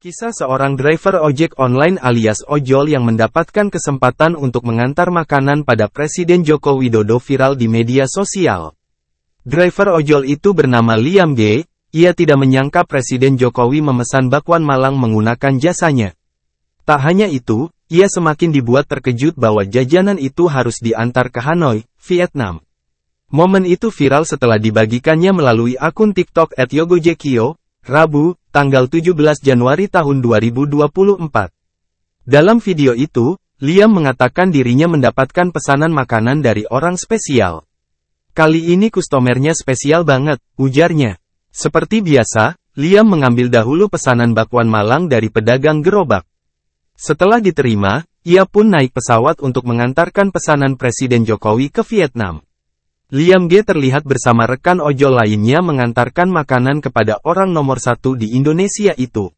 Kisah seorang driver ojek online alias ojol yang mendapatkan kesempatan untuk mengantar makanan pada Presiden Joko Widodo viral di media sosial. Driver ojol itu bernama Liam G. Ia tidak menyangka Presiden Jokowi memesan bakwan malang menggunakan jasanya. Tak hanya itu, ia semakin dibuat terkejut bahwa jajanan itu harus diantar ke Hanoi, Vietnam. Momen itu viral setelah dibagikannya melalui akun TikTok @yogojekio, Rabu, tanggal 17 Januari tahun 2024. Dalam video itu, Liam mengatakan dirinya mendapatkan pesanan makanan dari orang spesial. Kali ini kustomernya spesial banget, ujarnya. Seperti biasa, Liam mengambil dahulu pesanan bakwan malang dari pedagang gerobak. Setelah diterima, ia pun naik pesawat untuk mengantarkan pesanan Presiden Jokowi ke Vietnam. Liam G terlihat bersama rekan ojol lainnya mengantarkan makanan kepada orang nomor satu di Indonesia itu.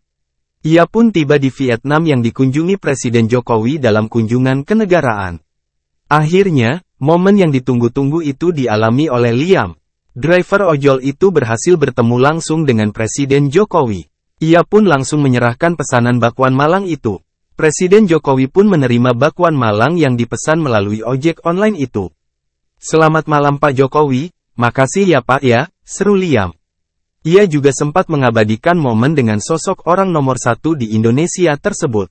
Ia pun tiba di Vietnam yang dikunjungi Presiden Jokowi dalam kunjungan kenegaraan. Akhirnya, momen yang ditunggu-tunggu itu dialami oleh Liam. Driver ojol itu berhasil bertemu langsung dengan Presiden Jokowi. Ia pun langsung menyerahkan pesanan bakwan malang itu. Presiden Jokowi pun menerima bakwan malang yang dipesan melalui ojek online itu. Selamat malam Pak Jokowi, makasih ya Pak ya, seru Liam. Ia juga sempat mengabadikan momen dengan sosok orang nomor satu di Indonesia tersebut.